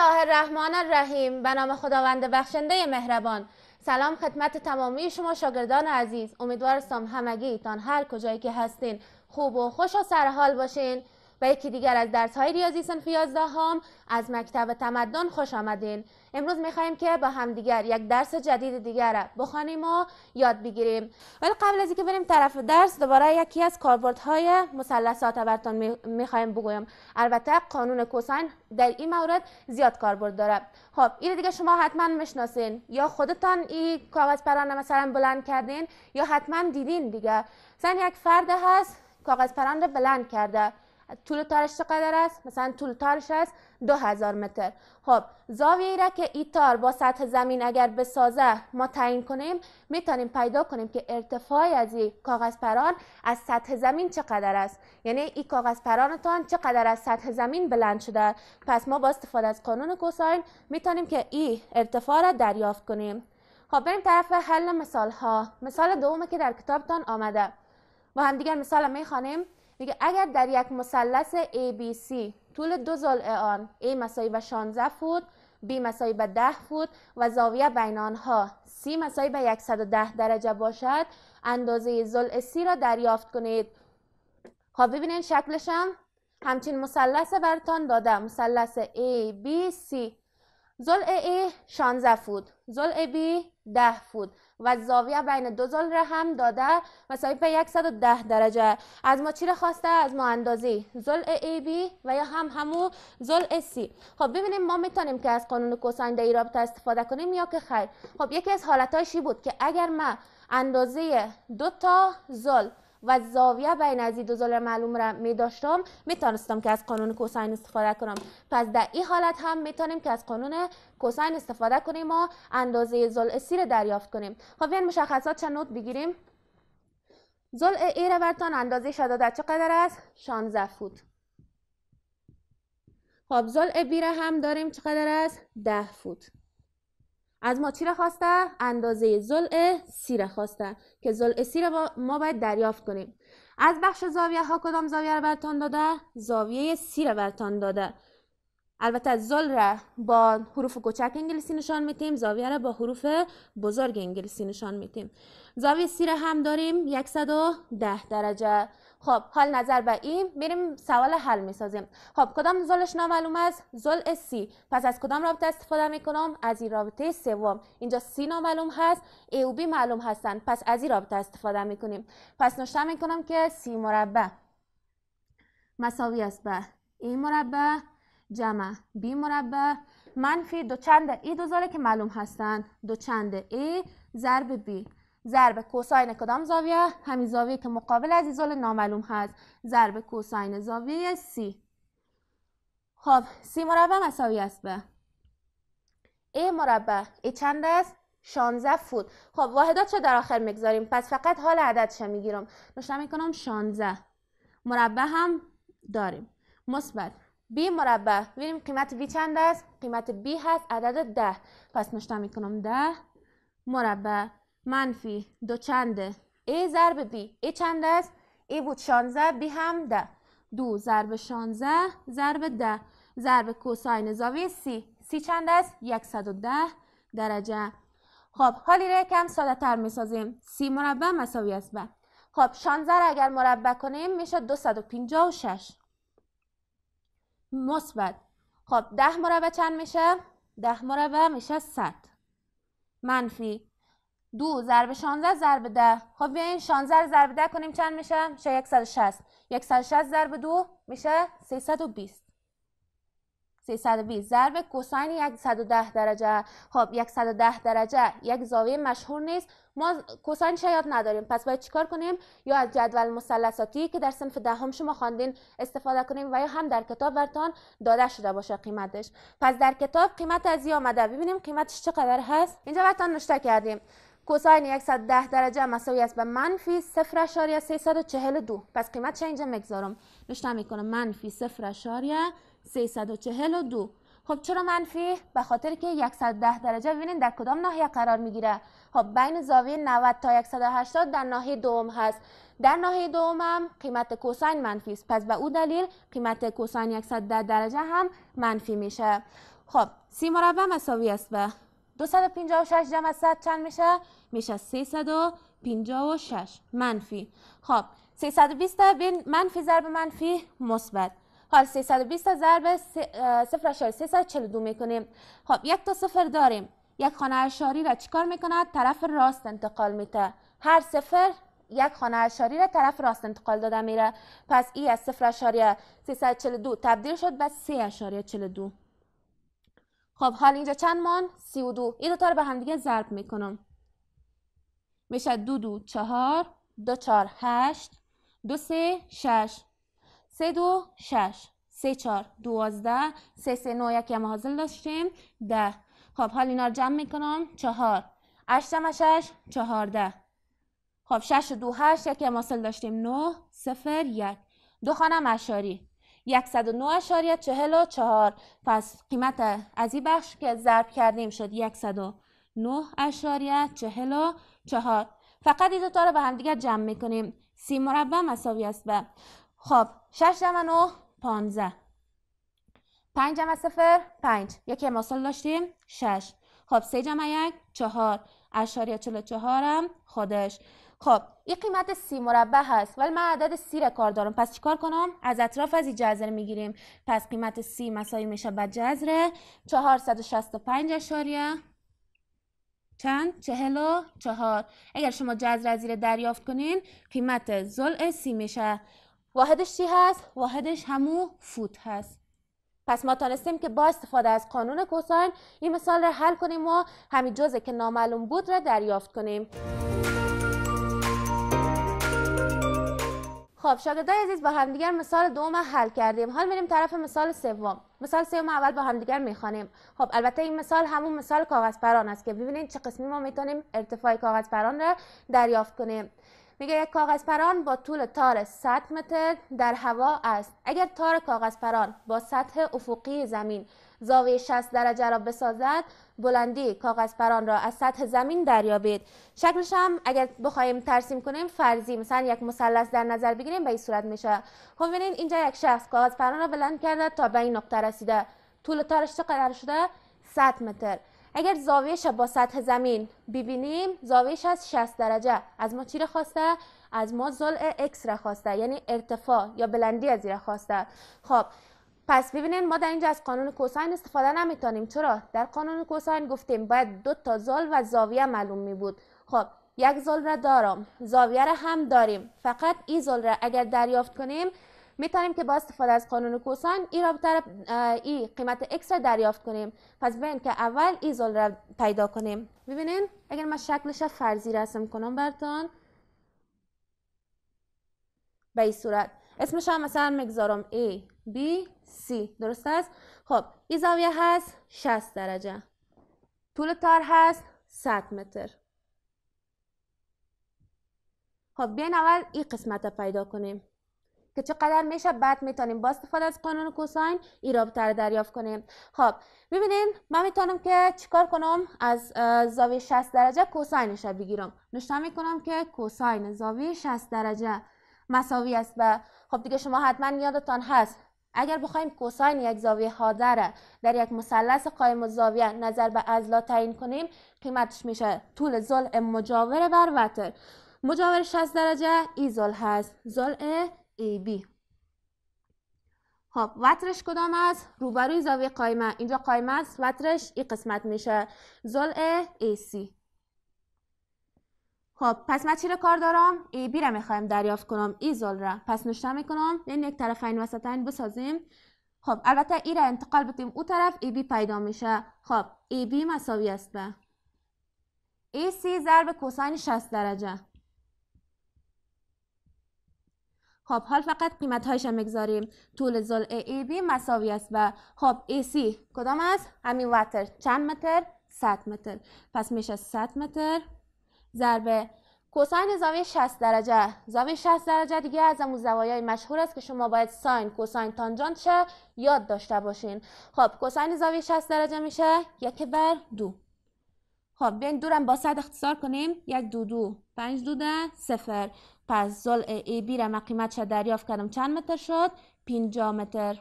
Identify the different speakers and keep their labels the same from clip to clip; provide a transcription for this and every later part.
Speaker 1: الله الرحمن الرحیم به نام خداوند بخشنده مهربان سلام خدمت تمامی شما شاگردان عزیز امیدوارستم همگی تان هر کجایی که هستین خوب و خوش و سرحال باشین و یکی دیگر از درس های ریاضی سنف 11 هم از مکتب تمدن خوش آمدین امروز خواهیم که با همدیگر یک درس جدید دیگر بخوانیم و یاد بگیریم ولی قبل از اینکه بریم طرف درس دوباره یکی از کاربردهای مثلثات براتون میخوایم بگویم البته قانون کوسین در این مورد زیاد کاربرد داره خب این دیگه شما حتما میشناسین یا خودتان این کاغذ پران مثلا بلند کردین یا حتما دیدین دیگه زن یک فرد هست کاغذ پران بلند کرده طول تارش چقدر است مثلا طول تارش است 2000 متر خب زاویه را که ای تار با سطح زمین اگر بسازه ما تعیین کنیم میتونیم پیدا کنیم که ارتفاع از این کاغذ پران از سطح زمین چقدر است یعنی این کاغذ پرانتان چقدر از سطح زمین بلند شده پس ما با استفاده از قانون کوساین میتونیم که این ارتفاع را دریافت کنیم خب بریم طرف حل مثال ها مثال دومه که در کتابتان آمده با همدیگر مثال می میخوانیم میگه اگر در یک مثلث ABC طول دو ضلع آن A مساوی به 16 فوت B مساوی به 10 فوت و زاویه بین آنها C مساوی به 110 درجه باشد اندازه ضلع C را دریافت کنید خب ببینین شکلشم همچین مثلث برتان داده مثلث ABC B A 16 فوت ضلع B ده فوت و زاویه بین دو زل را هم داده مثلا به 110 درجه از ما چی را خواسته از ما اندازی زل ای بی و یا هم همو زل ای سی خب ببینیم ما میتونیم که از قانون کوساین در رابطه استفاده کنیم یا که خیر خب یکی از شی بود که اگر ما اندازه دو تا زل و زاویه بین از دو ظلم معلوم را می داشتم می تانستم که از قانون کوساین استفاده کنم پس در این حالت هم می تانیم که از قانون کوساین استفاده کنیم و اندازه زل سی را دریافت کنیم خب این مشخصات چند نوت بگیریم ضلع ای را برتان اندازه شده چقدر است 16 فوت خب ضلع بی هم داریم چقدر است 10 فوت از ما چی خواسته اندازه زل سی خواسته که زل سی ما باید دریافت کنیم از بخش زاویه ها کدام زاویه را برتان داده زاویه سی را برتان داده البته زل را با حروف کوچک انگلیسی نشان میتیم زاویه را با حروف بزرگ انگلیسی نشان میتیم زاویه سی را هم داریم 110 درجه خب حال نظر به این میریم سوال حل میسازیم خب کدام زلش نامعلوم است زل سی پس از کدام رابطه استفاده میکنم از این رابطه سوم اینجا سی نامعلوم هست ای و بی معلوم هستند پس از این رابطه استفاده میکنیم پس می میکنم که سی مربع مساوی است به ای مربع جمع بی مربع منفی دو چند ای e دو زاله که معلوم هستند دو چند ای ضرب بی ضرب کوساین کدام زاویه همین زاویه که مقابل از ایزول نامعلوم هست ضرب کوساین زاویه سی. خب سی مربع مساوی است به ای مربع ای چند است 16 فوت خب واحدات چه در آخر میگذاریم پس فقط حال عددش میگیرم نوشتم میکنم شانزه. مربع هم داریم مثبت b مربع ببینیم قیمت بی چند است قیمت بی هست عدد ده. پس نوشتم میکنم ده. مربع منفی دو چنده A ضرب B A چند است؟ A بود 16 B هم ده دو ضرب 16 ضرب ده ضرب کوساین زاویه C C چند است؟ 110 درجه خب حالی را کم ساده می سازیم C مربع مساوی است به خب 16 را اگر مربع کنیم میشه 256 مثبت خب 10 مربع چند میشه؟ 10 مربع میشه 100 منفی دو ضرب 16 ضرب 10 خب بیاین 16 ضرب 10 کنیم چند میشه میشه 160 160 ضرب 2 میشه 320 320 ضرب کوساین 110 درجه خب 110 درجه یک زاویه مشهور نیست ما کوساین یاد نداریم پس باید چیکار کنیم یا از جدول مثلثاتی که در صنف دهم شما خواندین استفاده کنیم و یا هم در کتاب برتان داده شده باشه قیمتش پس در کتاب قیمت از ی آمده ببینیم قیمتش چقدر هست اینجا برتان نوشته کردیم کوساین 110 درجه مساوی است به منفی 0.342 پس قیمت چه اینجا مگذارم نشته میکنم منفی 0.342 خب چرا منفی به خاطر که 110 درجه ببینید در کدام ناحیه قرار میگیره خب بین زاویه 90 تا 180 در ناحیه دوم هست در ناحیه دوم هم قیمت کوساین منفی است پس به او دلیل قیمت کوساین 110 درجه هم منفی میشه خب سی مربع مساوی است به 256 جمع 100 چند میشه؟ میشه 356 منفی خب 320 بین منفی ضرب منفی مثبت حال 320 ضرب 0.342 میکنیم خب یک تا صفر داریم یک خانه اشاری را چیکار میکند طرف راست انتقال میته. هر صفر یک خانه اشاری را طرف راست انتقال داده میره پس ای از 0.342 تبدیل شد به 42 خب حال اینجا چند مان؟ سی و دو این دوتا رو به همدیگه ضرب میکنم میشه دو دو چهار دو چهار هشت دو سه شش سه دو شش سه چهار دوازده سه سه نو یکی هم حاضر داشتیم ده خب حال اینا رو جمع میکنم چهار هشت شش چهارده خب شش و دو هشت یکی هم حاصل داشتیم نو صفر یک دو خانم اشاری 109.44 پس قیمت از این بخش که ضرب کردیم شد 109.44 فقط این دوتا رو به هم دیگر جمع میکنیم سی مربع مساوی است به خب 6 جمع 9 15 5 جمع 0 5 یکی مسال داشتیم 6 خب 3 جمع 1 4 اشاریه 44 هم خودش خب این قیمت سی مربع هست ولی من عدد سی را کار دارم پس چیکار کنم از اطراف از این جذر میگیریم پس قیمت سی مساوی میشه به جذر 465 اشاریه چند؟ چهل و چهار اگر شما جذر از زیر دریافت کنین قیمت زل سی میشه واحدش چی هست؟ واحدش همو فوت هست پس ما تانستیم که با استفاده از قانون کوساین این مثال را حل کنیم و همین جزه که نامعلوم بود را دریافت کنیم خب شاگردای عزیز با همدیگر مثال دوم حل کردیم حال میریم طرف مثال سوم مثال سوم اول با همدیگر میخوانیم خب البته این مثال همون مثال کاغذ پران است که ببینید چه قسمی ما میتونیم ارتفاع کاغذ پران را دریافت کنیم میگه یک کاغذ پران با طول تار 100 متر در هوا است اگر تار کاغذ پران با سطح افقی زمین زاویه 60 درجه را بسازد بلندی کاغذ پران را از سطح زمین دریابید شکلش هم اگر بخوایم ترسیم کنیم فرضی مثلا یک مثلث در نظر بگیریم به این صورت میشه خب ببینید اینجا یک شخص کاغذ پران را بلند کرده تا به این نقطه رسیده طول تارش چقدر شده 100 متر اگر ش با سطح زمین ببینیم زاویه از 60 درجه از ما چی خواسته از ما ضلع x را خواسته یعنی ارتفاع یا بلندی از را خواسته خب پس ببینین ما در اینجا از قانون کوساین استفاده نمیتونیم چرا در قانون کوساین گفتیم باید دو تا زل و زاویه معلوم می بود خب یک زل را دارم زاویه را هم داریم فقط این زل را اگر دریافت کنیم میتونیم که با استفاده از قانون کوساین این رابطه را ای قیمت x را دریافت کنیم پس ببین که اول این زل را پیدا کنیم ببینین اگر من شکلش را فرضی رسم کنم برتون به این صورت اسمش هم مثلا میگذارم a BC درست است خب این زاویه هست 60 درجه طول تار هست 100 متر خب بیاین اول این قسمت رو پیدا کنیم که چقدر میشه بعد میتونیم با استفاده از قانون کوساین این رابطه رو دریافت کنیم خب ببینیم من میتونم که چیکار کنم از زاویه 60 درجه کوساینش رو بگیرم نشته میکنم که کوساین زاویه 60 درجه مساوی است و خب دیگه شما حتما یادتان هست اگر بخوایم کوساین یک زاویه حاده در یک مثلث قایم زاویه نظر به ازلا تعیین کنیم قیمتش میشه طول ضلع مجاور بر وتر مجاور 60 درجه ای زل هست ضلع ای بی خب وترش کدام است روبروی زاویه قایمه اینجا قایمه است وترش ای قسمت میشه زل ای سی خب پس من چی کار دارم ای بی را میخوایم دریافت کنم زل را پس نشته میکنم این یک طرفین این بسازیم خب البته ای را انتقال بدیم او طرف ای بی پیدا میشه خب ای بی مساوی است به ای سی ضرب کوساین 60 درجه خب حال فقط قیمت هایش میگذاریم طول زل ای, بی مساوی است به خب ای سی کدام است همین وتر چند متر 100 متر پس میشه 100 متر ضربه کوساین زاویه 60 درجه زاویه 60 درجه دیگه از اون زوایای مشهور است که شما باید ساین کوساین تانجانت چه یاد داشته باشین خب کوساین زاویه 60 درجه میشه یک بر دو خب بیاین دورم با صد اختصار کنیم یک دو دو پنج دو ده صفر پس زل ای بی را قیمتش دریافت کردم چند متر شد پینجا متر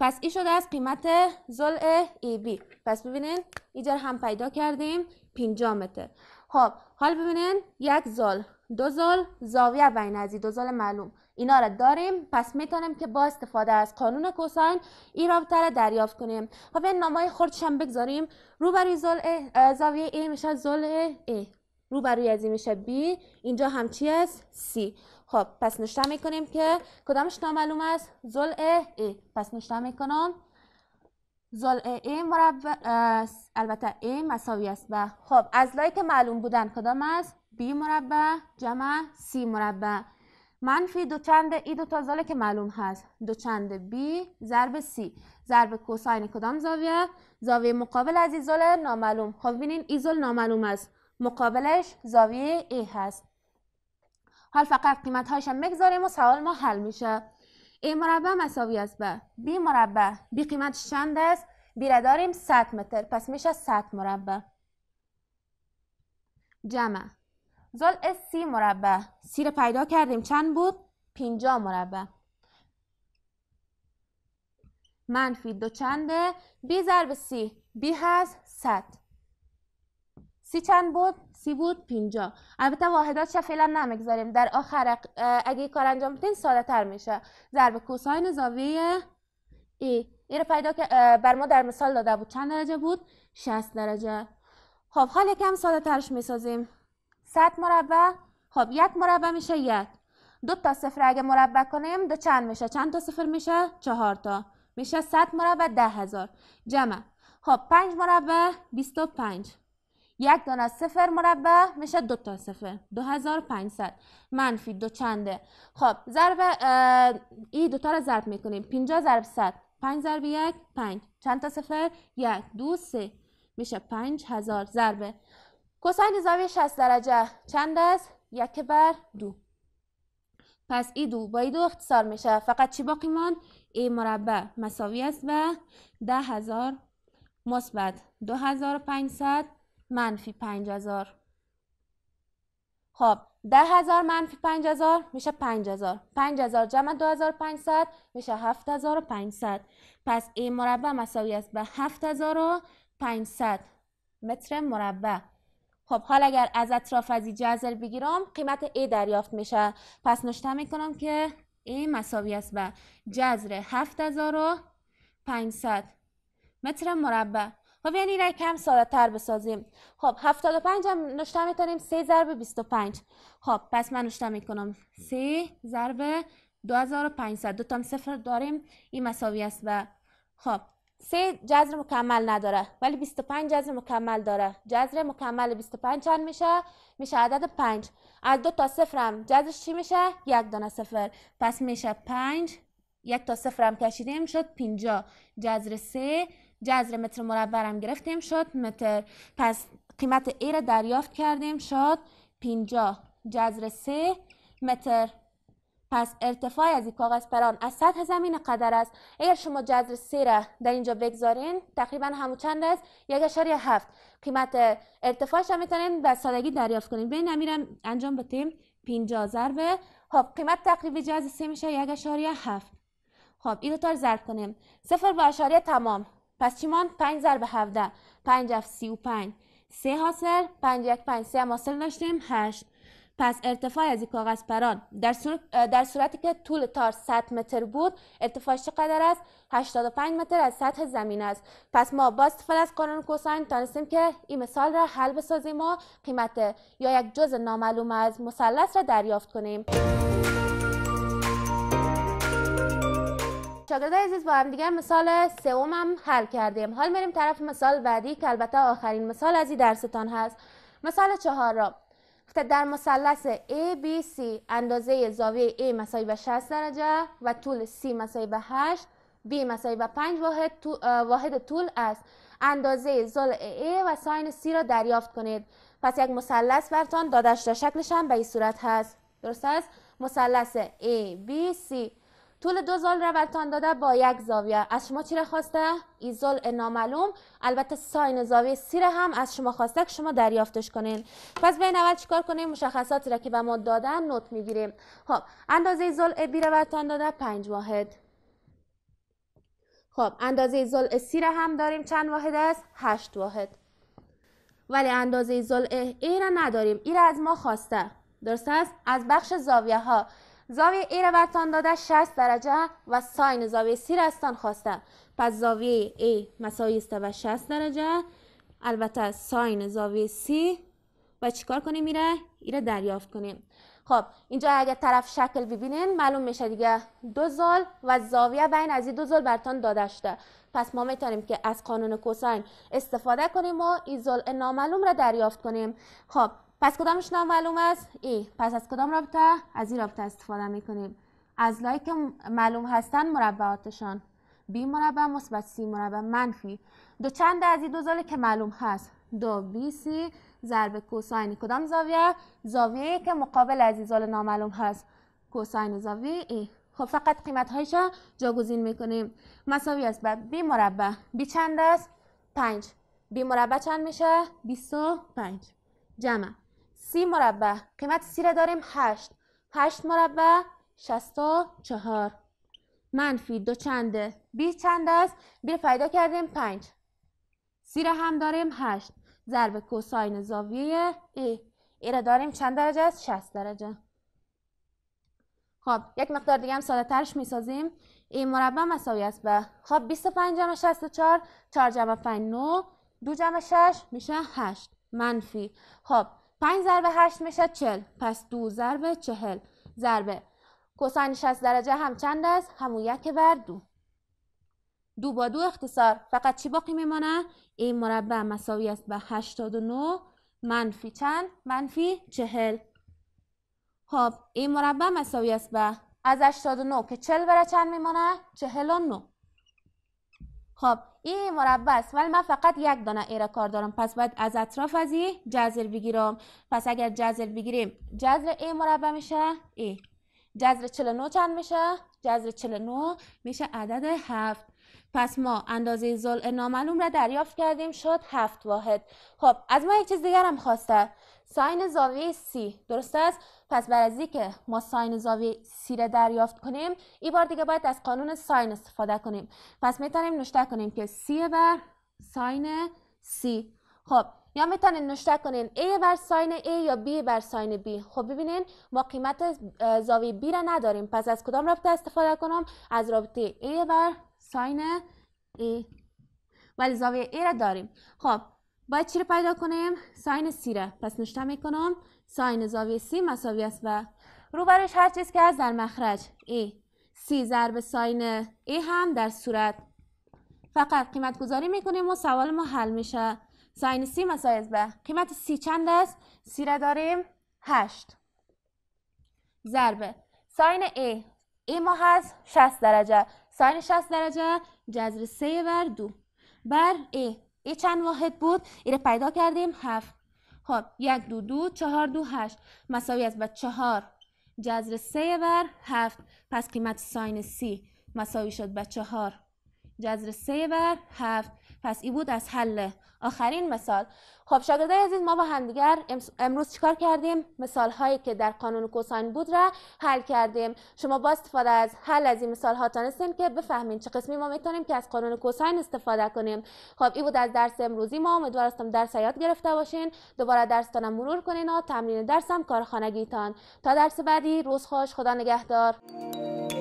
Speaker 1: پس این شده از قیمت زل ای بی پس ببینین ایجا هم پیدا کردیم پینجا متر خب حال ببینین یک زال دو زل زاویه بین از دو زال معلوم اینا را داریم پس میتونیم که با استفاده از قانون کوساین این رابطه را دریافت کنیم خب این نامای خردش هم بگذاریم روبروی زل زاویه ای میشه زل A روبروی از این میشه B اینجا هم چی است سی خب پس نشته میکنیم که کدامش نامعلوم است زل ای پس نشته میکنم زل ای مربع البته ای مساوی است به خب از که معلوم بودن کدام است بی مربع جمع سی مربع منفی دو چند ای دو تا زاله که معلوم هست دو چند بی ضرب سی ضرب کوساین کدام زاویه زاویه مقابل از زول نامعلوم خب ببینین ایزول نامعلوم است مقابلش زاویه ای هست حال فقط قیمت هایش بگذاریم و سوال ما حل میشه A مربع مساوی است به بی مربع بی قیمت چند است؟ بی را داریم 100 متر پس میشه 100 مربع جمع ظل اس مربع سی را پیدا کردیم چند بود؟ 50 مربع منفی دو چنده بی ضرب سی بی هست 100 سی چند بود؟ سی بود پینجا البته واحدات فعلا نمیگذاریم در آخر اگه کار انجام بدین ساده تر میشه ضرب کوساین زاویه ای ای رو پیدا که بر ما در مثال داده بود چند درجه بود؟ 60 درجه خب حال یکم ساده ترش میسازیم 100 مربع خب یک مربع میشه یک دو تا صفر اگه مربع کنیم دو چند میشه چند تا صفر میشه چهار تا میشه 100 مربع ده هزار جمع خب 5 مربع 25 یک دان صفر مربع میشه دو تا صفر 2500 منفی دو چنده خب ضرب ای دوتا رو ضرب میکنیم 50 ضرب 100 5 ضرب یک 5 چند تا صفر یک دو سه میشه 5000 ضرب کوساین زاویه 60 درجه چند است یک بر دو پس ای دو با ای اختصار میشه فقط چی باقی ماند ای مربع مساوی است به ده هزار مثبت دو هزار منفی 5000 خب 10000 منفی 5000 میشه 5000 5000 جمع 2500 میشه 7500 پس این مربع مساوی است به 7500 متر مربع خب حالا اگر از اطراف از جذر بگیرم قیمت A دریافت میشه پس نشته میکنم که این مساوی است به جذر 7500 متر مربع خب یعنی این کم ساده تر بسازیم خب 75 هم نوشته میتونیم 3 ضرب 25 خب پس من نشته میکنم 3 ضرب 2500 دو تام صفر داریم این مساوی است و خب 3 جذر مکمل نداره ولی 25 جذر مکمل داره جذر مکمل 25 چند میشه میشه عدد 5 از دو تا صفر هم جذرش چی میشه یک دانه صفر پس میشه 5 یک تا صفر هم کشیدیم شد 50 جذر 3 جذر متر هم گرفتیم شد متر پس قیمت ای را دریافت کردیم شد 50 جذر سه متر پس ارتفاع از این کاغذ پران از سطح زمین قدر است اگر شما جذر سه را در اینجا بگذارین تقریبا همو چند است یک اشاری هفت قیمت ارتفاعش هم میتونین به سادگی دریافت کنیم بین نمیرم انجام بتیم پینجا ضربه خب قیمت تقریب جذر سه میشه یک اشاری هفت خب این رو ضرب کنیم سفر با اشاری تمام پس چی ماند پنج ضرب 17 پنج اف سی و پنج حاصل پنج یک پنج هم حاصل داشتیم هشت پس ارتفاع از این کاغذ پران در, در صورتی که طول تار 100 متر بود ارتفاعش چقدر است 85 متر از سطح زمین است پس ما با استفاده از قانون کوساین تانستیم که این مثال را حل بسازیم و قیمت یا یک جز نامعلوم از مثلث را دریافت کنیم شاگردای عزیز با هم دیگر مثال سوم هم حل کردیم حال میریم طرف مثال بعدی که البته آخرین مثال از این درستان هست مثال چهار را در مثلث ABC اندازه زاویه A مساوی به 60 درجه و طول C مساوی به 8 B مساوی به 5 واحد, طول است اندازه زل A و ساین C را دریافت کنید پس یک مثلث برتان داده شده شکلش هم به این صورت هست درست است مثلث ABC طول دو زال روتان داده با یک زاویه از شما چی را خواسته ای زال نامعلوم البته ساین زاویه سی هم از شما خواسته که شما دریافتش کنین پس بین اول کار کنیم مشخصاتی را که به ما دادن نوت میگیریم خب اندازه زال بی روتان داده پنج واحد خب اندازه زل سی هم داریم چند واحد است هشت واحد ولی اندازه زل ای را نداریم ای را از ما خواسته درست است از بخش زاویه ها زاویه ای را برتان داده 60 درجه و ساین زاویه سی را استان خواسته پس زاویه ای مساوی است به 60 درجه البته ساین زاویه سی و چیکار کنیم میره را دریافت کنیم خب اینجا اگر طرف شکل ببینین معلوم میشه دیگه دو زل و زاویه بین از این دو زل برتان داده شده پس ما میتونیم که از قانون کوسین استفاده کنیم و این زل نامعلوم را دریافت کنیم خب پس کدامش نامعلوم است ای پس از کدام رابطه از این رابطه استفاده میکنیم از لایک که معلوم هستن مربعاتشان بی مربع مثبت سی مربع منفی دو چند از این دو زاله که معلوم هست دو بی سی ضرب کوساین کدام زاویه زاویه که مقابل از زال نامعلوم هست کوساین زاویه ای خب فقط قیمت هایش جاگزین میکنیم مساوی است به بی مربع بی چند است 5 بی مربع چند میشه پنج. جمع سی مربع قیمت سی را داریم هشت هشت مربع شست و چهار منفی دو چنده بی چند است بی پیدا کردیم پنج سی را هم داریم هشت ضرب کوساین زاویه ای ای را داریم چند درجه است شست درجه خب یک مقدار دیگه هم ساده ترش می سازیم این مربع مساوی است به خب 25 جمع 64 4 جمع 5 9 2 جمع 6 میشه 8 منفی خب 5 ضرب 8 میشه 40 پس 2 ضرب 40 ضربه کوساین 60 درجه هم چند است همون یک بر دو دو با دو اختصار فقط چی باقی میمانه این مربع مساوی است به 89 منفی چند منفی 40 خب این مربع مساوی است به از 89 که 40 بره چند میمانه 49 خب این مربع است ولی من فقط یک دانه ای را کار دارم پس باید از اطراف از این جذر بگیرم پس اگر جذر بگیریم جذر ای مربع میشه ای جذر 49 چند میشه جذر 49 میشه عدد 7 پس ما اندازه زل نامعلوم را دریافت کردیم شد 7 واحد خب از ما یک چیز دیگر هم خواسته ساین زاویه سی درست است پس بر از که ما ساین زاویه سی را دریافت کنیم این بار دیگه باید از قانون ساین استفاده کنیم پس میتونیم نشته کنیم که سی بر ساین سی خب یا میتونین نشته کنین A بر ساین A یا B بر ساین B خب ببینین ما قیمت زاویه B را نداریم پس از کدام رابطه استفاده کنم از رابطه A بر ساین A ولی زاویه A را داریم خب باید چی رو پیدا کنیم؟ ساین سیره پس نشته میکنم ساین زاویه سی مساوی است و روبرش هر چیز که از در مخرج ای سی ضرب ساین ای هم در صورت فقط قیمت گذاری میکنیم و سوال ما حل میشه ساین سی مساوی است به قیمت سی چند است؟ سی داریم هشت ضرب ساین ای ای ما هست 60 درجه ساین 60 درجه جذر 3 بر دو بر ای این چند واحد بود این پیدا کردیم هفت خب یک دو دو چهار دو هشت مساوی است به چهار جذر سه بر هفت پس قیمت ساین سی مساوی شد به چهار جذر سه بر هفت پس ای بود از حل آخرین مثال خب شاگرده عزیز ما با همدیگر امروز چیکار کردیم مثال هایی که در قانون کوساین بود را حل کردیم شما با استفاده از حل از این مثال ها تانستیم که بفهمین چه قسمی ما میتونیم که از قانون کوساین استفاده کنیم خب این بود از درس امروزی ما امیدوارستم درس یاد گرفته باشین دوباره درستانم مرور کنین و تمرین درسم کارخانگیتان تا درس بعدی روز خوش خدا نگهدار